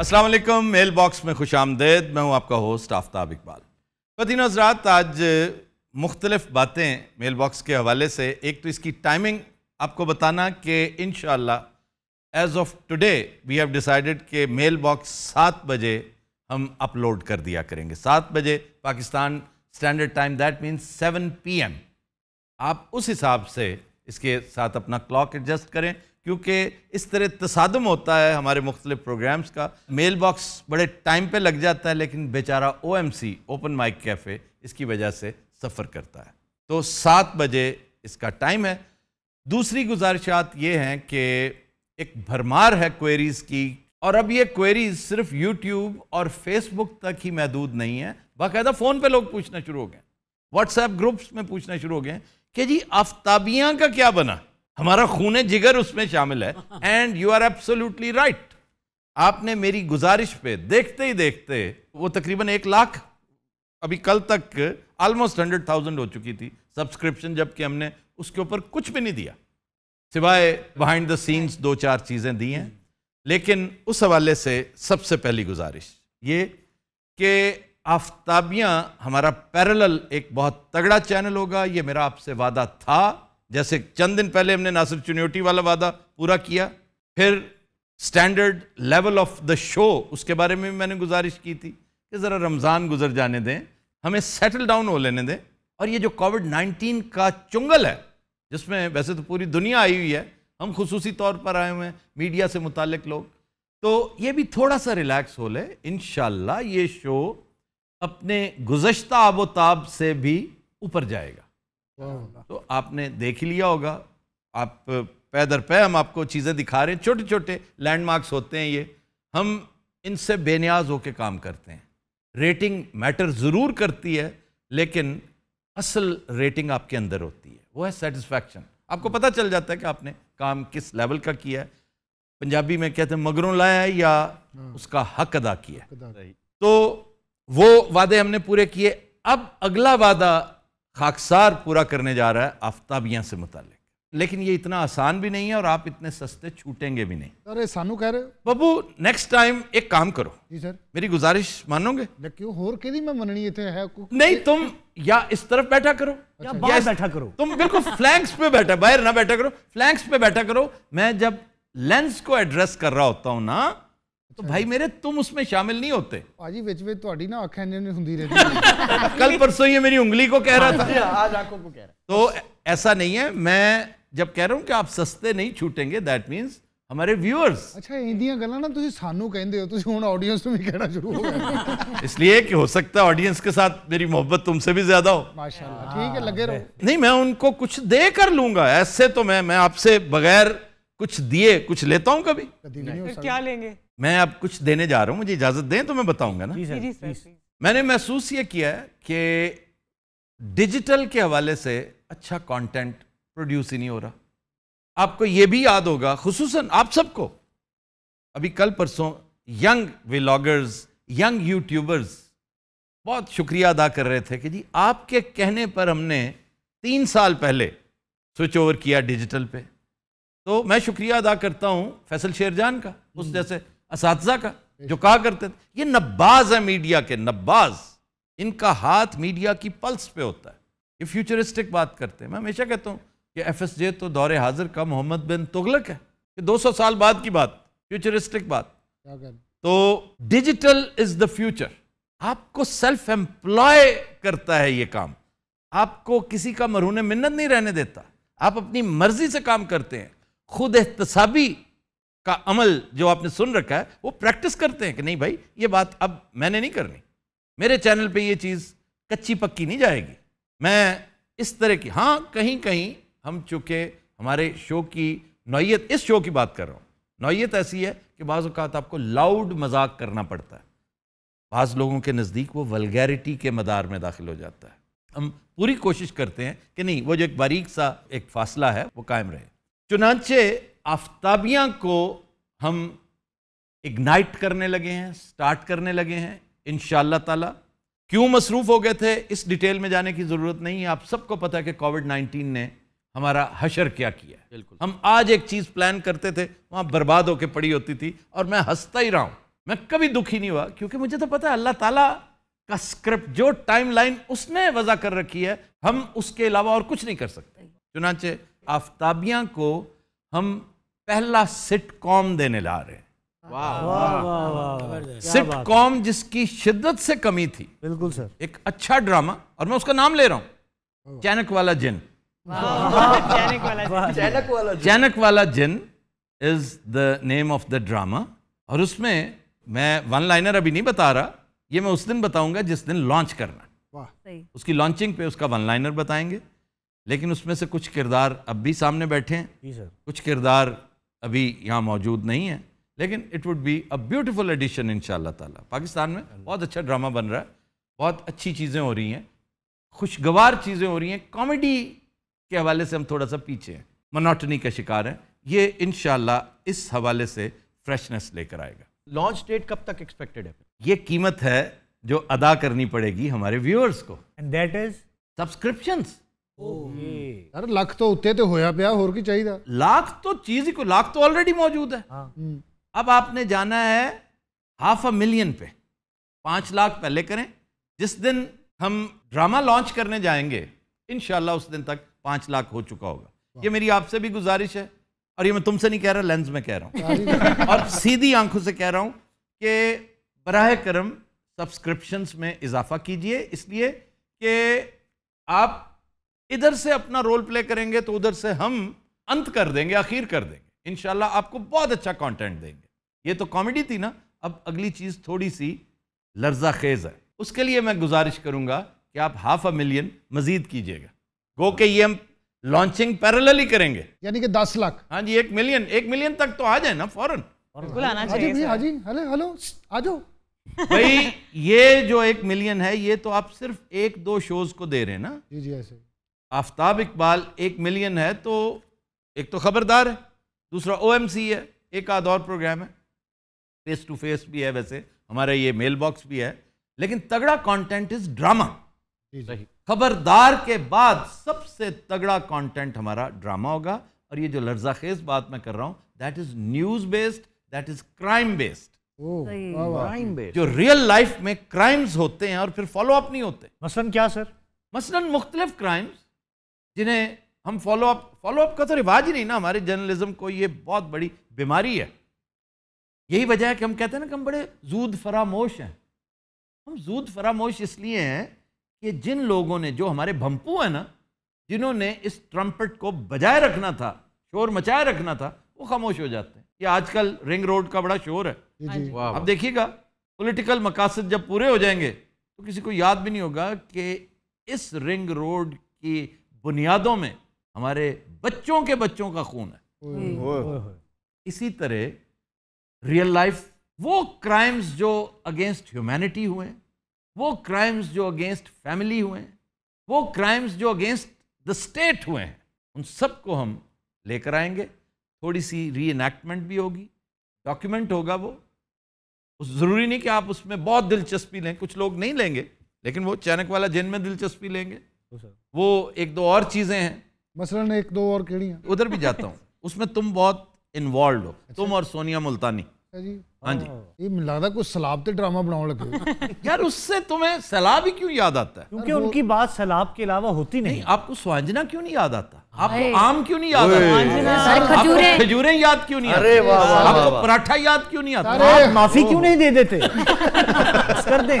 Aslam mail box में खुश आमदेद मैं हूँ आपका होस्ट आफ्ताब इकबाल बदीन हजरात आज मुख्तलिफ बातें मेल बॉक्स के हवाले से एक तो इसकी टाइमिंग आपको बताना कि in age of today we have decided कि मेल बॉक्स सात बजे हम अपलोड कर दिया करेंगे सात बजे Pakistan standard time that means seven P M आप उस हिसाब से इसके साथ अपना क्लॉक एडजस्ट करें क्योंकि इस तरह तसादम होता है हमारे मुख्तलिफ प्रोग्राम्स का मेल बॉक्स बड़े टाइम पे लग जाता है लेकिन बेचारा O M C open mic cafe इसकी वजह से सफ़र करता है तो सात बजे इसका टाइम है दूसरी गुजारिशात ये हैं कि एक भरमार है क्वेरीज़ की और अब ये क्वेरीज सिर्फ यूट्यूब और फेसबुक तक ही महदूद नहीं है बाकायदा फ़ोन पर लोग पूछना शुरू हो गए व्हाट्सएप ग्रुप्स में पूछना शुरू हो गए कि जी आफ्ताबियाँ का क्या बना हमारा खून जिगर उसमें शामिल है and you are absolutely right आपने मेरी गुजारिश पे देखते ही देखते वो तकरीबन एक लाख अभी कल तक ऑलमोस्ट हंड्रेड थाउजेंड हो चुकी थी सब्सक्रिप्शन जबकि हमने उसके ऊपर कुछ भी नहीं दिया सिवाय बिहाइंड द सीन्स दो चार चीज़ें दी हैं लेकिन उस हवाले से सबसे पहली गुजारिश ये कि आफ्ताबियाँ हमारा पैरेलल एक बहुत तगड़ा चैनल होगा ये मेरा आपसे वादा था जैसे चंद दिन पहले हमने नासिर चुनौटी वाला वादा पूरा किया फिर standard level of the show उसके बारे में भी मैंने गुजारिश की थी कि ज़रा रमज़ान गुजर जाने दें हमें सेटल डाउन हो लेने दें और ये जो कोविड नाइन्टीन का चुंगल है जिसमें वैसे तो पूरी दुनिया आई हुई है हम खसूसी तौर पर आए हुए हैं मीडिया से मुतक लोग तो ये भी थोड़ा सा रिलैक्स हो ले इन ये शो अपने गुजशत आबोताब से भी ऊपर जाएगा हाँ। तो आपने देख लिया होगा आप पैदर पै हम आपको चीज़ें दिखा रहे हैं छोटे छोटे लैंडमार्क्स होते हैं ये हम इनसे बेनियाज होकर काम करते हैं रेटिंग मैटर ज़रूर करती है लेकिन असल रेटिंग आपके अंदर होती है वो है सेटिस्फैक्शन आपको पता चल जाता है कि आपने काम किस लेवल का किया है पंजाबी में कहते हैं मगरों लाया है या हाँ। उसका हक अदा किया है तो वो वादे हमने पूरे किए अब अगला वादा खाकसार पूरा करने जा रहा है आफ्ताबियाँ से मुतल लेकिन ये इतना आसान भी नहीं है और आप इतने सस्ते छूटेंगे भी नहीं अरे सानू कह रहे हो बबू नेक्स्ट टाइम एक काम करो जी सर मेरी गुजारिश मानोगे क्यों होर दी मैं मननी इथे है नहीं तुम या इस तरफ बैठा करो अच्छा। या बाहर बैठा करो तुम बिल्कुल फ्लैंक्स पे बैठा बाहर ना बैठा करो फ्लैंक्स पे बैठा करो मैं जब लेंस को एड्रेस कर रहा होता हूं ना तो भाई मेरे तुम उसमें शामिल नहीं होते ਭਾਜੀ ਵਿੱਚ ਵਿੱਚ ਤੁਹਾਡੀ ਨਾ ਅੱਖਾਂ ਨੇ ਹੁੰਦੀ ਰਹਿੰਦੀ ਕੱਲ ਪਰਸੋਂ ਹੀ ਮੇਰੀ ਉਂਗਲੀ था आज आंखों को कह रहा तो ऐसा नहीं है मैं जब कह रहा हूं कि आप सस्ते नहीं छूटेंगे दैट मींस हमारे व्यूअर्स अच्छा इंडिया गला ना ਤੁਸੀਂ सानू ਕਹਿੰਦੇ ਹੋ ਤੁਸੀਂ ਹੁਣ ਆਡੀਅנס ਨੂੰ ਵੀ ਕਹਿਣਾ ਸ਼ੁਰੂ ਹੋ इसलिए कि हो सकता है ऑडियंस के साथ मेरी मोहब्बत तुमसे भी ज्यादा हो माशाल्लाह ठीक है लगे रहो नहीं मैं उनको कुछ दे कर लूंगा ऐसे तो मैं मैं आपसे बगैर कुछ दिए कुछ लेता हूं कभी नहीं, नहीं, क्या लेंगे मैं अब कुछ देने जा रहा हूं मुझे इजाज़त दें तो मैं बताऊंगा ना मैंने महसूस ये किया कि डिजिटल के हवाले से अच्छा कंटेंट प्रोड्यूस ही नहीं हो रहा आपको ये भी याद होगा खसूस आप सबको अभी कल परसों यंग व्लॉगर्स यंग यूट्यूबर्स बहुत शुक्रिया अदा कर रहे थे कि जी आपके कहने पर हमने तीन साल पहले स्विच ओवर किया डिजिटल पे तो मैं शुक्रिया अदा करता हूँ फैसल शेरजान का उस हम्म। जैसे इस का जो कहा करते थे ये नब्बाज है मीडिया के नब्बाज इनका हाथ मीडिया की पल्स पे होता है ये फ्यूचरिस्टिक बात करते हैं मैं हमेशा कहता हूँ कि एफ एस जे तो दौरे हाजिर का मोहम्मद बिन तुगलक है ये 200 साल बाद की बात फ्यूचरिस्टिक बात तो डिजिटल इज द फ्यूचर आपको सेल्फ एम्प्लॉय करता है ये काम आपको किसी का मरहून मिन्नत नहीं रहने देता आप अपनी मर्जी से काम करते हैं खुद एहतसाबी का अमल जो आपने सुन रखा है वो प्रैक्टिस करते हैं कि नहीं भाई ये बात अब मैंने नहीं करनी मेरे चैनल पे ये चीज़ कच्ची पक्की नहीं जाएगी मैं इस तरह की हाँ कहीं कहीं हम चूंकि हमारे शो की नौीयत इस शो की बात कर रहा हूँ नौीयत ऐसी है कि बाज़ात आपको लाउड मजाक करना पड़ता है बाज़ लोगों के नज़दीक वो वलगैरिटी के मदार में दाखिल हो जाता है हम पूरी कोशिश करते हैं कि नहीं वो जो एक बारीक सा एक फासला है वो कायम रहे चुनाचे आफ्ताबियां को हम इग्नाइट करने लगे हैं स्टार्ट करने लगे हैं इन ताला क्यों मसरूफ़ हो गए थे इस डिटेल में जाने की ज़रूरत नहीं है आप सबको पता है कि कोविड नाइन्टीन ने हमारा हशर क्या किया बिल्कुल हम आज एक चीज़ प्लान करते थे वहां बर्बाद होकर पड़ी होती थी और मैं हंसता ही रहा हूँ मैं कभी दुखी नहीं हुआ क्योंकि मुझे तो पता है अल्लाह ताला का स्क्रिप्ट जो टाइमलाइन उसने वजह कर रखी है हम उसके अलावा और कुछ नहीं कर सकते चुनाचे आफ्ताबियाँ को हम पहला सिट कॉम देने ला रहे सिट कॉम जिसकी शिद्दत से कमी थी बिल्कुल सर एक अच्छा ड्रामा और मैं उसका नाम ले रहा हूं चैनक वाला जिन चैनक वाला जिन is the name of the drama और उसमें मैं वन लाइनर अभी नहीं बता रहा ये मैं उस दिन बताऊंगा जिस दिन लॉन्च करना उसकी लॉन्चिंग पे उसका वन लाइनर बताएंगे लेकिन उसमें से कुछ किरदार अब भी सामने बैठे हैं कुछ किरदार अभी यहाँ मौजूद नहीं है लेकिन it would be a beautiful addition in ताला पाकिस्तान में बहुत अच्छा ड्रामा बन रहा है बहुत अच्छी चीज़ें हो रही हैं खुशगवार चीज़ें हो रही हैं कॉमेडी के हवाले से हम थोड़ा सा पीछे हैं मनाटनी का शिकार हैं ये इन इस हवाले से फ्रेशनेस लेकर आएगा लॉन्च डेट कब तक एक्सपेक्टेड है ये कीमत है जो अदा करनी पड़ेगी हमारे व्यूअर्स को एंड दैट इज सब्सक्रिप्शंस ਯਾਰ ਲੱਖ ਤੋਂ ਉੱਤੇ ਤੇ ਹੋਇਆ ਪਿਆ ਹੋਰ ਕੀ ਚਾਹੀਦਾ लाख तो चीज ही कोई लाख तो ऑलरेडी मौजूद है हाँ। हम्म। अब आपने जाना है हाफ अ मिलियन पे पांच लाख पहले करें जिस दिन हम ड्रामा लॉन्च करने जाएंगे इनशाला उस दिन तक पांच लाख हो चुका होगा ये मेरी आपसे भी गुजारिश है और ये मैं तुमसे नहीं कह रहा लेंस में कह रहा हूँ और सीधी आंखों से कह रहा हूँ कि बराह करम सब्सक्रिप्शन में इजाफा कीजिए इसलिए कि आप इधर से अपना रोल प्ले करेंगे तो उधर से हम अंत कर देंगे आखिर कर देंगे इनशाला आपको बहुत अच्छा कंटेंट देंगे ये तो कॉमेडी थी ना अब अगली चीज़ थोड़ी सी लर्जा खेज है उसके लिए मैं गुजारिश करूंगा कि आप हाफ अ मिलियन मजीद कीजिएगा गो के ये हम लॉन्चिंग ही करेंगे यानी कि दस लाख हाँ जी एक मिलियन एक मिलियन तक तो आ जाए ना फॉरन भाई ये जो एक मिलियन है ये तो आप सिर्फ एक दो शोज को दे रहे हैं ना जी जी ऐसे आफ्ताब इकबाल एक मिलियन है तो एक तो खबरदार है दूसरा ओ है एक आध और प्रोग्राम है फेस टू फेस भी है वैसे हमारा ये मेल बॉक्स भी है लेकिन तगड़ा कंटेंट इज ड्रामा खबरदार के बाद सबसे तगड़ा कंटेंट हमारा ड्रामा होगा और ये जो लर्जा खेज बात मैं कर रहा हूँ that is news based that is crime based crime based जो रियल लाइफ में क्राइम्स होते हैं और फिर फॉलो अप नहीं होते मसलन क्या सर मसलन मुख्तलिफ क्राइम्स जिन्हें हम फॉलोअप फॉलोअप का तो रिवाज ही नहीं ना हमारे जर्नलिज्म को ये बहुत बड़ी बीमारी है यही वजह है कि हम कहते हैं ना कि हम बड़े जूद फरामोश हैं हम जूद फरामोश इसलिए हैं कि जिन लोगों ने जो हमारे भंपू हैं ना जिन्होंने इस ट्रम्पट को बजाय रखना था शोर मचाए रखना था वो खामोश हो जाते हैं ये आजकल रिंग रोड का बड़ा शोर है अब देखिएगा पॉलिटिकल मकासद जब पूरे हो जाएंगे तो किसी को याद भी नहीं होगा कि इस रिंग रोड की बुनियादों में हमारे बच्चों के बच्चों का खून है इसी तरह रियल लाइफ वो क्राइम्स जो अगेंस्ट ह्यूमैनिटी हुए वो क्राइम्स जो अगेंस्ट फैमिली हुए वो क्राइम्स जो अगेंस्ट द स्टेट हुए हैं उन सबको हम लेकर आएंगे थोड़ी सी री एनैक्टमेंट भी होगी डॉक्यूमेंट होगा वो उस ज़रूरी नहीं कि आप उसमें बहुत दिलचस्पी लें कुछ लोग नहीं लेंगे लेकिन वो चैनक वाला जिन में दिलचस्पी लेंगे वो एक दो और चीज़ें हैं मसलन एक दो और केड़ी हैं उधर भी जाता हूँ उसमें तुम बहुत इन्वॉल्व हो अच्छा। तुम और सोनिया मुल्तानी अच्छा जी हाँ जी ये लगता कुछ सलाब से ड्रामा बनाने लगे यार उससे तुम्हें सलाब ही क्यों याद आता है क्योंकि उनकी बात सैलाब के अलावा होती नहीं, नहीं आपको सुहांजना क्यों नहीं याद आता आपको आम क्यों नहीं याद आता खजूरें खजूरें याद क्यों नहीं अरे आपको पराठा याद क्यों नहीं आता माफी क्यों नहीं दे देते कर दें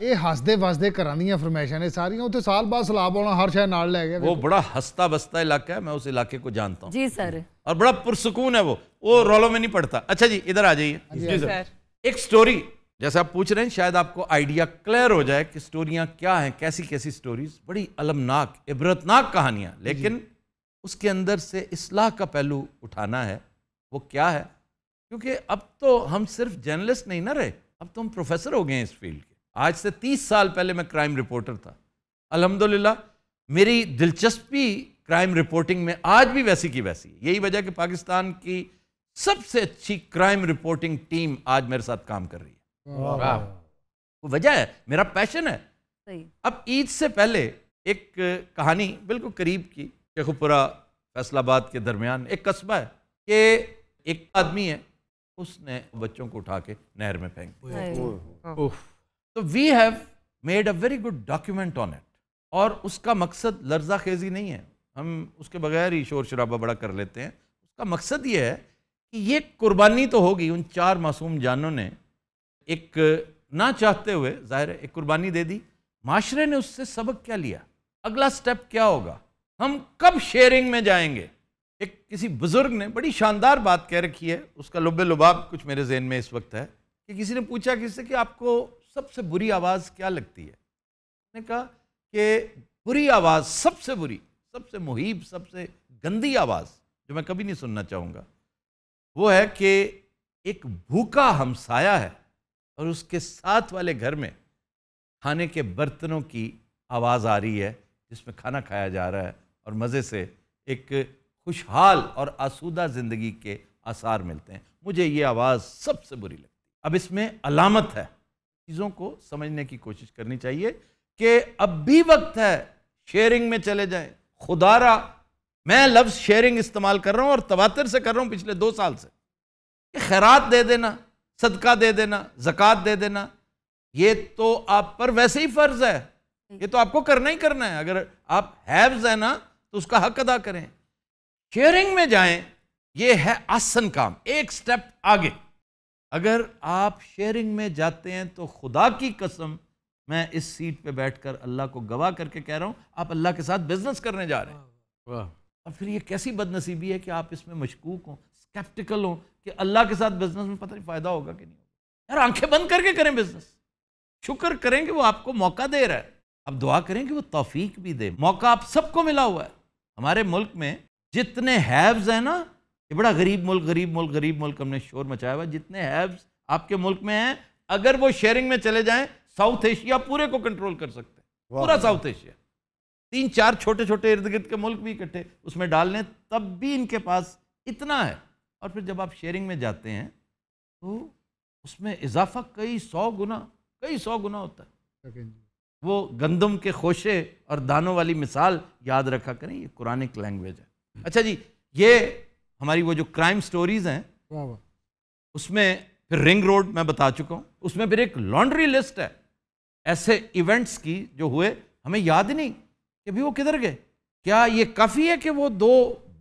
हसते वसते घर ਘਰਾਂ ने ਫਰਮੈਸ਼ਾਂ ਨੇ ਸਾਰੀਆਂ ਉੱਥੇ ਸਾਲ ਬਾਅਦ ਸਲਾਬ ਆਉਣਾ ਹਰ ਸ਼ੈ ਨਾਲ वो बड़ा हंसता बसता इलाका है मैं उस इलाके को जानता हूँ जी सर और बड़ा पुरसकून है वो वो रोलो में नहीं पड़ता अच्छा जी इधर आ जाइए एक स्टोरी जैसे आप पूछ रहे हैं शायद आपको आइडिया क्लियर हो जाए कि स्टोरियां क्या हैं कैसी कैसी स्टोरीज बड़ी अलमनाक इबरतनाक कहानियां लेकिन उसके अंदर से इसलाह का पहलू उठाना है वो क्या है क्योंकि अब तो हम सिर्फ जर्नलिस्ट नहीं ना रहे अब तो हम प्रोफेसर हो गए हैं इस फील्ड आज से तीस साल पहले मैं क्राइम रिपोर्टर था अल्हम्दुलिल्लाह मेरी दिलचस्पी क्राइम रिपोर्टिंग में आज भी वैसी की वैसी है यही वजह कि पाकिस्तान की सबसे अच्छी क्राइम रिपोर्टिंग टीम आज मेरे साथ काम कर रही है वो वजह है मेरा पैशन है अब ईद से पहले एक कहानी बिल्कुल करीब की शेखुपुरा फैसलाबाद के दरमियान एक कस्बा है कि एक आदमी है उसने बच्चों को उठा के नहर में फेंक तो we have made a very good document on it और उसका मकसद लर्जा खेजी नहीं है हम उसके बगैर ही शोर शराबा बड़ा कर लेते हैं उसका मकसद ये है कि ये कुर्बानी तो होगी उन चार मासूम जानों ने एक ना चाहते हुए ज़ाहिर एक कुर्बानी दे दी माशरे ने उससे सबक क्या लिया अगला स्टेप क्या होगा हम कब शेयरिंग में जाएंगे एक किसी बुज़ुर्ग ने बड़ी शानदार बात कह रखी है उसका लुबे लुबाब कुछ मेरे जहन में इस वक्त है कि किसी ने पूछा किससे कि आपको सबसे बुरी आवाज़ क्या लगती है उसने कहा कि बुरी आवाज़ सबसे बुरी सबसे मुहिब सबसे गंदी आवाज़ जो मैं कभी नहीं सुनना चाहूँगा वो है कि एक भूखा हमसाया है और उसके साथ वाले घर में खाने के बर्तनों की आवाज़ आ रही है जिसमें खाना खाया जा रहा है और मज़े से एक खुशहाल और आसूदा ज़िंदगी के आसार मिलते हैं मुझे ये आवाज़ सबसे बुरी लगती अब इसमें अलामत है चीज़ों को समझने की कोशिश करनी चाहिए कि अब भी वक्त है शेयरिंग में चले जाए खुदारा मैं लफ्ज़ शेयरिंग इस्तेमाल कर रहा हूं और तबातर से कर रहा हूं पिछले दो साल से खैरात दे देना सदका दे देना जक़ात दे देना ये तो आप पर वैसे ही फ़र्ज़ है ये तो आपको करना ही करना है अगर आप हैव्स है ना तो उसका हक अदा करें शेयरिंग में जाएं ये है आसन काम एक स्टेप आगे अगर आप शेयरिंग में जाते हैं तो खुदा की कसम मैं इस सीट पे बैठकर अल्लाह को गवाह करके कह रहा हूँ आप अल्लाह के साथ बिजनेस करने जा रहे हैं और फिर ये कैसी बदनसीबी है कि आप इसमें मशकूक हों स्केप्टिकल हों कि अल्लाह के साथ बिजनेस में पता नहीं फ़ायदा होगा कि नहीं होगा यार आंखें बंद करके करें बिजनेस शुक्र करें कि वो आपको मौका दे रहा है अब दुआ करें कि वो तोफीक भी दे मौका आप सबको मिला हुआ है हमारे मुल्क में जितने हैव्स हैं ना ये बड़ा गरीब मुल्क गरीब मुल्क गरीब मुल्क हमने शोर मचाया हुआ जितने हैब्स आपके मुल्क में हैं अगर वो शेयरिंग में चले जाएं साउथ एशिया पूरे को कंट्रोल कर सकते हैं पूरा साउथ एशिया तीन चार छोटे छोटे इर्द गिर्द के मुल्क भी इकट्ठे उसमें डाल लें तब भी इनके पास इतना है और फिर जब आप शेयरिंग में जाते हैं तो उसमें इजाफा कई सौ गुना कई सौ गुना होता है वो गंदम के खोशे और दानों वाली मिसाल याद रखा करें ये कुरानिक लैंग्वेज है हम्म। अच्छा जी ये हमारी वो जो क्राइम स्टोरीज हैं उसमें फिर रिंग रोड मैं बता चुका हूँ उसमें फिर एक लॉन्ड्री लिस्ट है ऐसे इवेंट्स की जो हुए हमें याद नहीं कि भी वो किधर गए क्या ये काफ़ी है कि वो दो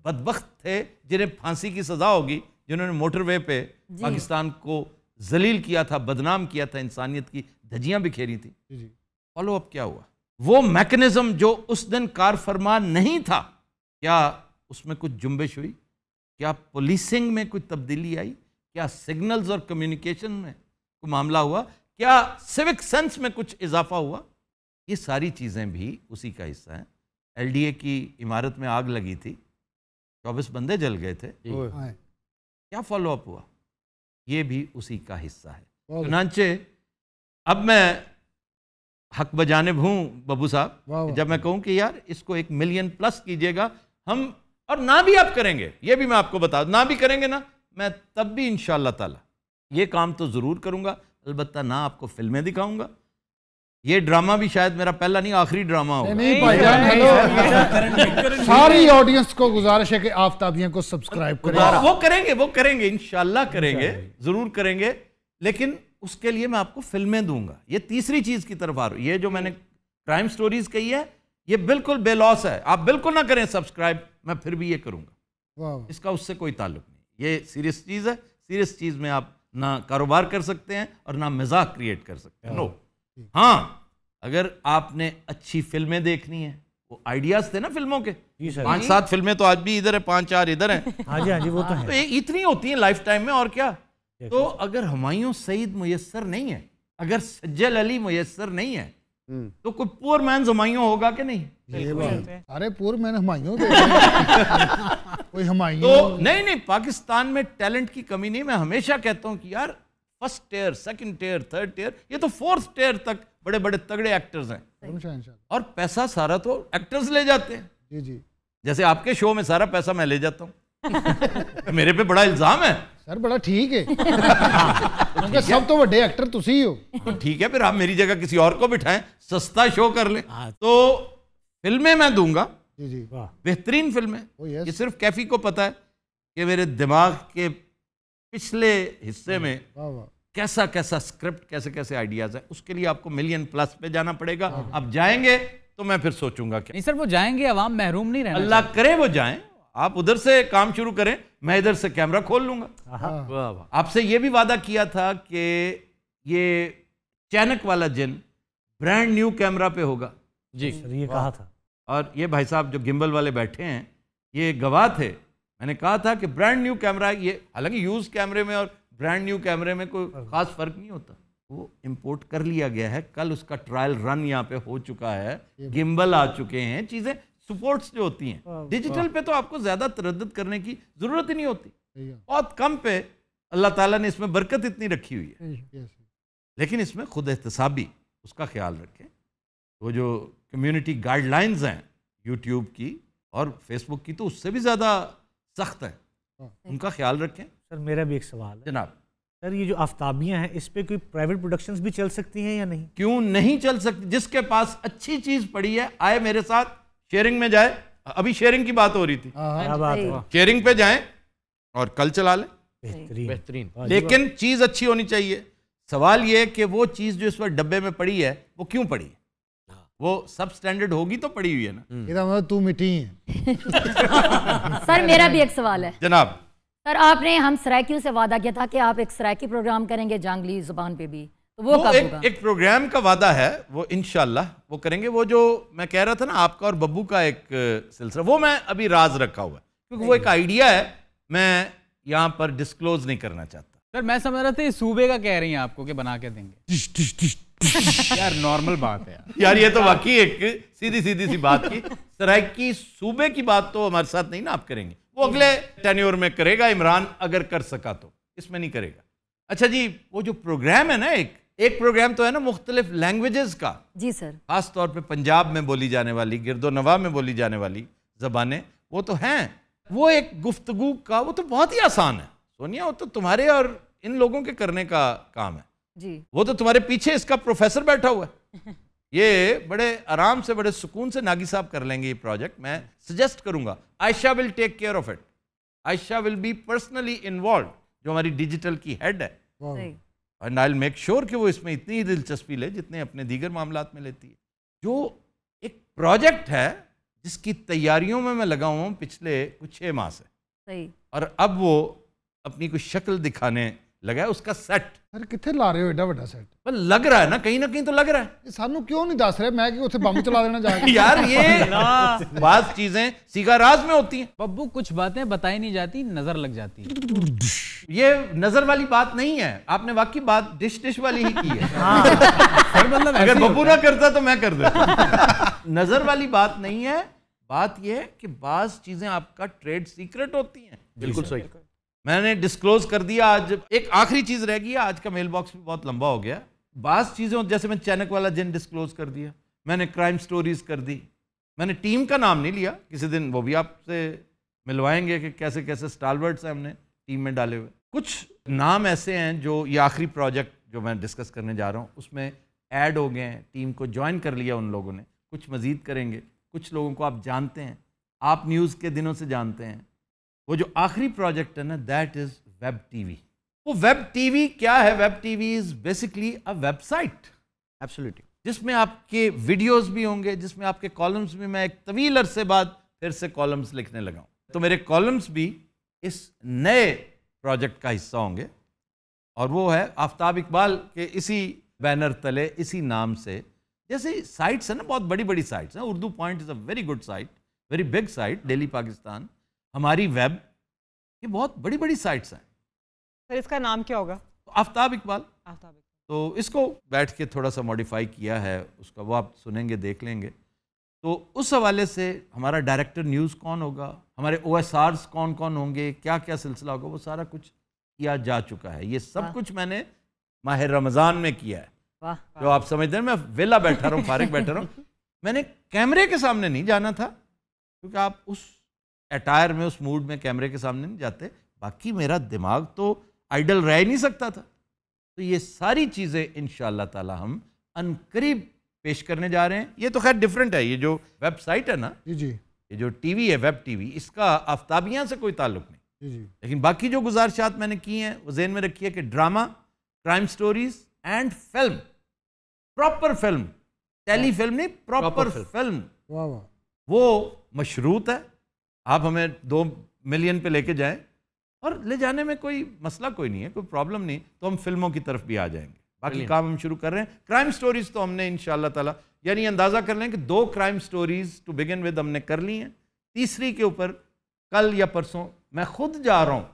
बदबخت थे जिन्हें फांसी की सज़ा होगी जिन्होंने मोटरवे पे पाकिस्तान को जलील किया था बदनाम किया था इंसानियत की धजियां बिखेरी थी फॉलो अप क्या हुआ वो मैकेनिज्म जो उस दिन कार फरमा नहीं था क्या उसमें कुछ जुम्बिश हुई क्या पुलिसिंग में कोई तब्दीली आई क्या सिग्नल्स और कम्युनिकेशन में कोई मामला हुआ क्या सिविक सेंस में कुछ इजाफा हुआ ये सारी चीज़ें भी उसी का हिस्सा हैं एलडीए की इमारत में आग लगी थी चौबीस बंदे जल गए थे हाँ। क्या फॉलोअप हुआ ये भी उसी का हिस्सा है चुनाचे अब मैं हक बजानब हूँ बबू साहब जब मैं कहूँ कि यार इसको एक मिलियन प्लस कीजिएगा हम और ना भी आप करेंगे ये भी मैं आपको बता ना भी करेंगे ना मैं तब भी इन ताला ये काम तो ज़रूर करूँगा अलबत् ना आपको फिल्में दिखाऊँगा ये ड्रामा भी शायद मेरा पहला नहीं आखिरी ड्रामा होगा नहीं जान हेलो सारी ऑडियंस को गुजारिश है कि आफ्ताबिया को सब्सक्राइब करें वो करेंगे वो करेंगे इनशाला करेंगे जरूर करेंगे लेकिन उसके लिए मैं आपको फिल्में दूंगा ये तीसरी चीज की तरफ आ रही ये जो मैंने क्राइम स्टोरीज कही है ये बिल्कुल बेलॉस है आप बिल्कुल ना करें सब्सक्राइब मैं फिर भी ये करूंगा इसका उससे कोई ताल्लुक नहीं ये सीरियस चीज़ है सीरियस चीज़ में आप ना कारोबार कर सकते हैं और ना मजाक क्रिएट कर सकते हैं नो हाँ।, हाँ अगर आपने अच्छी फिल्में देखनी है वो आइडियाज थे ना फिल्मों के पांच सात फिल्में तो आज भी इधर है पांच चार इधर हाँ हाँ वो तो है तो इतनी होती है लाइफ टाइम में और क्या तो अगर हमायूं सईद मुयसर नहीं है अगर सज्जल अली मुयसर नहीं है हम्म। तो कोई पुअर मैन हमायूं होगा कि नहीं अरे पुअर मैन हमाइयों तो कोई हमायूं तो नहीं नहीं पाकिस्तान में टैलेंट की कमी नहीं मैं हमेशा कहता हूँ कि यार first tier second tier third tier ये तो फोर्थ टेयर तक बड़े बड़े तगड़े एक्टर्स हैं और पैसा सारा तो एक्टर्स ले जाते हैं जी जी जैसे आपके शो में सारा पैसा मैं ले जाता हूँ मेरे पे बड़ा इल्जाम है सर बड़ा ठीक है हाँ, सब ਸਭ तो बड़े एक्टर ਤੁਸੀਂ हो तो ठीक है फिर आप मेरी जगह किसी और को बिठाएं सस्ता शो कर ले हाँ। तो फिल्में मैं दूंगा जी जी बेहतरीन फिल्में oh, ये सिर्फ कैफी को पता है कि मेरे दिमाग के पिछले हिस्से में कैसा कैसा स्क्रिप्ट कैसे कैसे आइडियाज है उसके लिए आपको मिलियन प्लस पे जाना पड़ेगा हाँ। आप जाएंगे तो मैं फिर सोचूंगा क्या नहीं सर वो जाएंगे आवाम महरूम नहीं रहे अल्लाह करे वो जाएं आप उधर से काम शुरू करें मैं इधर से कैमरा खोल लूंगा आपसे ये भी वादा किया था कि ये चैनक वाला जिन ब्रांड न्यू कैमरा पे होगा जी सर ये कहा था और ये भाई साहब जो गिम्बल वाले बैठे हैं ये गवाह थे मैंने कहा था कि ब्रांड न्यू कैमरा ये हालांकि यूज कैमरे में और ब्रांड न्यू कैमरे में कोई खास फर्क नहीं होता वो इम्पोर्ट कर लिया गया है कल उसका ट्रायल रन यहाँ पे हो चुका है गिम्बल आ चुके हैं चीज़ें सपोर्ट्स तो जो होती हैं डिजिटल पे तो आपको ज़्यादा तरद करने की ज़रूरत ही नहीं होती बहुत कम पे अल्लाह ताला ने इसमें बरकत इतनी रखी हुई है लेकिन इसमें खुद एहतसाबी उसका ख्याल रखें वो जो कम्युनिटी गाइडलाइंस हैं यूट्यूब की और फेसबुक की तो उससे भी ज़्यादा सख्त है उनका ख्याल रखें सर मेरा भी एक सवाल है जनाब सर ये जो आफ्ताबियाँ हैं इस पर कोई प्राइवेट प्रोडक्शन भी चल सकती हैं या नहीं क्यों नहीं चल सकती जिसके पास अच्छी चीज़ पड़ी है आए मेरे साथ शेयरिंग में जाए अभी शेयरिंग की बात हो रही थी शेयरिंग हाँ, हाँ। हाँ पे जाए और कल चला लें बेहतरीन लेकिन चीज अच्छी होनी चाहिए सवाल यह कि वो चीज जो इस वक्त डब्बे में पड़ी है वो क्यों पड़ी है वो सब स्टैंडर्ड होगी तो पड़ी हुई है ना हम्म। मतलब तू मिट्टी है सर मेरा भी एक सवाल है जनाब सर आपने हम सरायकियों से वादा किया था कि आप एक सरायकी प्रोग्राम करेंगे जांगली जुबान पे भी तो वो, वो एक, एक प्रोग्राम का वादा है वो इनशाला वो करेंगे वो जो मैं कह रहा था ना आपका और बब्बू का एक सिलसिला वो मैं अभी राज रखा हुआ है क्योंकि वो एक आइडिया है मैं यहाँ पर डिस्क्लोज नहीं करना चाहता सर मैं समझ रहा था सूबे का कह रही है आपको कि बना के देंगे दिश, दिश, दिश, यार नॉर्मल बात है यार यार ये तो वाकई एक सीधी सीधी सी बात की सराय की सूबे की बात तो हमारे साथ नहीं ना आप करेंगे वो अगले टेन्योर में करेगा इमरान अगर कर सका तो इसमें नहीं करेगा अच्छा जी वो जो प्रोग्राम है ना एक एक प्रोग्राम तो है ना मुख्तलिफ लैंग्वेजेस का जी सर खास तौर पे पंजाब में बोली जाने वाली गिरदो नवा में बोली जाने वाली जबानें वो तो हैं वो एक गुफ्तगु का वो तो बहुत ही आसान है सोनिया वो तो तुम्हारे और इन लोगों के करने का काम है जी वो तो तुम्हारे पीछे इसका प्रोफेसर बैठा हुआ है ये बड़े आराम से बड़े सुकून से नागी साहब कर लेंगे ये प्रोजेक्ट मैं सजेस्ट करूंगा Ayesha will take care of it Ayesha will be personally involve जो हमारी डिजिटल की हेड है एंड आई मेक श्योर कि वो इसमें इतनी ही दिलचस्पी ले जितने अपने दीगर मामला में लेती है जो एक प्रोजेक्ट है जिसकी तैयारियों में मैं लगा हुआ हूँ पिछले कुछ छः माह से और अब वो अपनी कुछ शक्ल दिखाने लगा है उसका सेट ਸਰ कितने ला रहे हो एडा ਵੱਡਾ ਸੈੱਟ पर लग रहा है ना कहीं ना कहीं तो लग रहा है सानू क्यों नहीं दस रहे मैं कि ਉੱਥੇ ਬੰਬ ਚਲਾ ਦੇਣਾ ਜਾ यार ये बात चीजें सीखा राज में होती हैं बब्बू कुछ बातें बताई नहीं जाती नजर लग जाती है ये नजर वाली बात नहीं है आपने वाकई बात डिश डिश वाली ही की है हाँ। मतलब अगर बब्बू ना करता तो मैं कर दे नजर वाली बात नहीं है बात यह है कि बाज चीजें आपका ट्रेड सीक्रेट होती हैं बिल्कुल सही मैंने डिस्क्लोज कर दिया आज एक आखिरी चीज़ रह गई आज का मेल बॉक्स भी बहुत लंबा हो गया बास चीज़ों जैसे मैंने चैनक वाला जिन डिस्क्लोज कर दिया मैंने क्राइम स्टोरीज कर दी मैंने टीम का नाम नहीं लिया किसी दिन वो भी आपसे मिलवाएंगे कि कैसे कैसे स्टालवर्ड्स हैं हमने टीम में डाले हुए कुछ नाम ऐसे हैं जो ये आखिरी प्रोजेक्ट जो मैं डिस्कस करने जा रहा हूँ उसमें ऐड हो गए हैं टीम को ज्वाइन कर लिया उन लोगों ने कुछ मज़ीद करेंगे कुछ लोगों को आप जानते हैं आप न्यूज़ के दिनों से जानते हैं वो जो आखिरी प्रोजेक्ट है ना दैट इज़ वेब टीवी वो वेब टीवी क्या है web TV is basically a website absolutely जिसमें आपके वीडियोस भी होंगे जिसमें आपके कॉलम्स भी मैं एक तवील अरसे बाद फिर से कॉलम्स लिखने लगा तो मेरे कॉलम्स भी इस नए प्रोजेक्ट का हिस्सा होंगे और वो है आफ्ताब इकबाल के इसी बैनर तले इसी नाम से जैसे साइट्स हैं ना बहुत बड़ी बड़ी साइट्स हैं Urdu point is a very good site very big site daily Pakistan हमारी वेब ये बहुत बड़ी बड़ी साइट्स हैं सर इसका नाम क्या होगा आफ्ताब इकबाल आफ्ताब तो इसको बैठ के थोड़ा सा मॉडिफाई किया है उसका वो आप सुनेंगे देख लेंगे तो उस हवाले से हमारा डायरेक्टर न्यूज़ कौन होगा हमारे ओ कौन कौन होंगे क्या क्या सिलसिला होगा वो सारा कुछ किया जा चुका है ये सब कुछ मैंने माह रमज़ान में किया है जो आप समझते हैं मैं वेला बैठा रहा हूँ फारिक बैठा रहा हूँ मैंने कैमरे के सामने नहीं जाना था क्योंकि आप उस अटायर में उस मूड में कैमरे के सामने नहीं जाते बाकी मेरा दिमाग तो आइडल रह नहीं सकता था तो ये सारी चीज़ें इन ताला हम अनकरीब पेश करने जा रहे हैं ये तो खैर डिफरेंट है ये जो वेबसाइट है ना जी जी ये जो टीवी है वेब टीवी इसका आफ्ताबियाँ से कोई ताल्लुक नहीं जी जी लेकिन बाकी जो गुजारिशात मैंने की हैं वो जेन में रखी है कि drama crime stories and film proper film tele film नहीं प्रॉपर फिल्म वो मशरूत है आप हमें दो मिलियन पे लेके जाएं और ले जाने में कोई मसला कोई नहीं है कोई प्रॉब्लम नहीं तो हम फिल्मों की तरफ भी आ जाएंगे बाकी काम हम शुरू कर रहे हैं क्राइम स्टोरीज तो हमने इन ताला यानी अंदाज़ा कर लें कि दो crime stories to begin with हमने कर ली हैं तीसरी के ऊपर कल या परसों मैं खुद जा रहा हूँ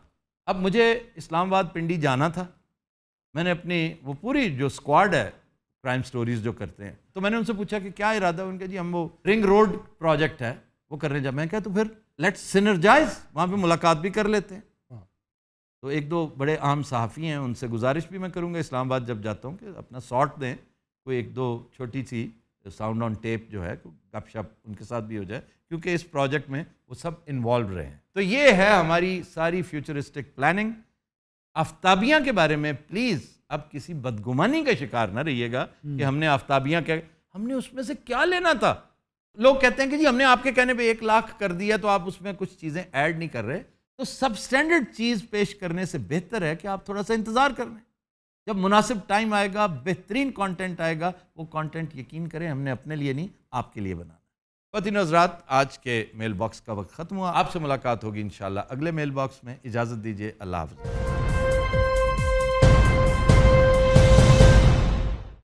अब मुझे इस्लामाबाद पिंडी जाना था मैंने अपनी वो पूरी जो स्क्वाड है क्राइम स्टोरीज जो करते हैं तो मैंने उनसे पूछा कि क्या इरादा है उनका जी हम वो रिंग रोड प्रोजेक्ट है वो करने जा मैं क्या तो फिर लेट्स सिनर्जाइज वहाँ पे मुलाकात भी कर लेते हैं हाँ। तो एक दो बड़े आम सहाफ़ी हैं उनसे गुजारिश भी मैं करूँगा इस्लामाबाद जब जाता हूँ कि अपना शॉट दें कोई एक दो छोटी सी साउंड ऑन टेप जो है गपशप उनके साथ भी हो जाए क्योंकि इस प्रोजेक्ट में वो सब इन्वॉल्व रहे हैं तो ये है हमारी सारी फ्यूचरिस्टिक प्लानिंग आफ्ताबियाँ के बारे में प्लीज़ अब किसी बदगुमानी का शिकार ना रहिएगा कि हम्म। हमने आफ्ताबियाँ क्या हमने उसमें से क्या लेना था लोग कहते हैं कि जी हमने आपके कहने पे एक लाख कर दिया तो आप उसमें कुछ चीज़ें ऐड नहीं कर रहे तो सब स्टैंडर्ड चीज़ पेश करने से बेहतर है कि आप थोड़ा सा इंतज़ार कर लें जब मुनासिब टाइम आएगा बेहतरीन कंटेंट आएगा वो कंटेंट यकीन करें हमने अपने लिए नहीं आपके लिए बनाना पतिन नजरात आज के मेल बॉक्स का वक्त ख़त्म हुआ आपसे मुलाकात होगी इन अगले मेल बॉक्स में इजाज़त दीजिए अल्लाह हाफ़